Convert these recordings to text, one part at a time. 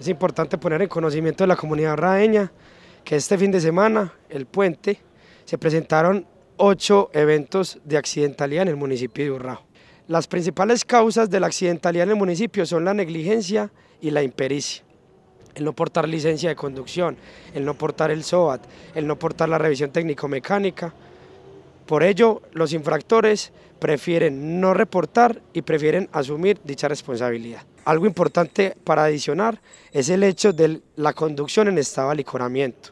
es importante poner en conocimiento de la comunidad radeña que este fin de semana, el puente, se presentaron ocho eventos de accidentalidad en el municipio de Urrao. Las principales causas de la accidentalidad en el municipio son la negligencia y la impericia. El no portar licencia de conducción, el no portar el SOAT, el no portar la revisión técnico-mecánica. Por ello, los infractores prefieren no reportar y prefieren asumir dicha responsabilidad. Algo importante para adicionar es el hecho de la conducción en estado de licoramiento.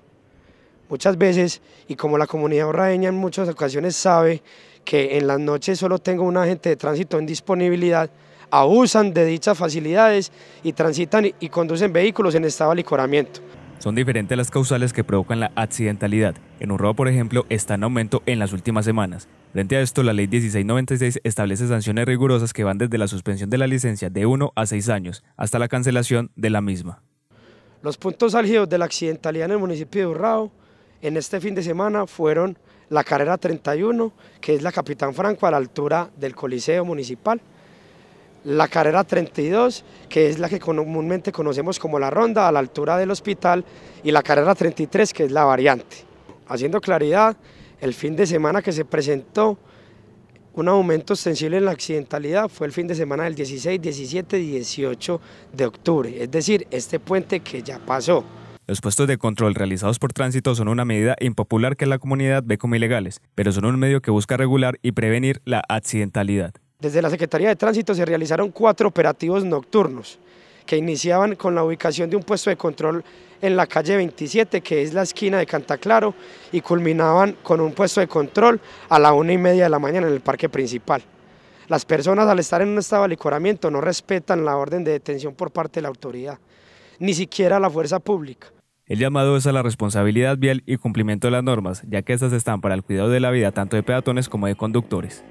Muchas veces, y como la comunidad honradeña en muchas ocasiones sabe que en las noches solo tengo un agente de tránsito en disponibilidad, abusan de dichas facilidades y transitan y conducen vehículos en estado de licoramiento. Son diferentes las causales que provocan la accidentalidad. En un por ejemplo, está en aumento en las últimas semanas. Frente a esto, la ley 1696 establece sanciones rigurosas que van desde la suspensión de la licencia de 1 a 6 años hasta la cancelación de la misma. Los puntos álgidos de la accidentalidad en el municipio de Urrao en este fin de semana fueron la carrera 31, que es la Capitán Franco a la altura del Coliseo Municipal, la carrera 32, que es la que comúnmente conocemos como la ronda a la altura del hospital, y la carrera 33, que es la variante. Haciendo claridad, el fin de semana que se presentó un aumento sensible en la accidentalidad fue el fin de semana del 16, 17 y 18 de octubre, es decir, este puente que ya pasó. Los puestos de control realizados por tránsito son una medida impopular que la comunidad ve como ilegales, pero son un medio que busca regular y prevenir la accidentalidad. Desde la Secretaría de Tránsito se realizaron cuatro operativos nocturnos que iniciaban con la ubicación de un puesto de control en la calle 27, que es la esquina de Canta Claro, y culminaban con un puesto de control a la una y media de la mañana en el parque principal. Las personas al estar en un estado de licoramiento no respetan la orden de detención por parte de la autoridad, ni siquiera la fuerza pública. El llamado es a la responsabilidad vial y cumplimiento de las normas, ya que estas están para el cuidado de la vida tanto de peatones como de conductores.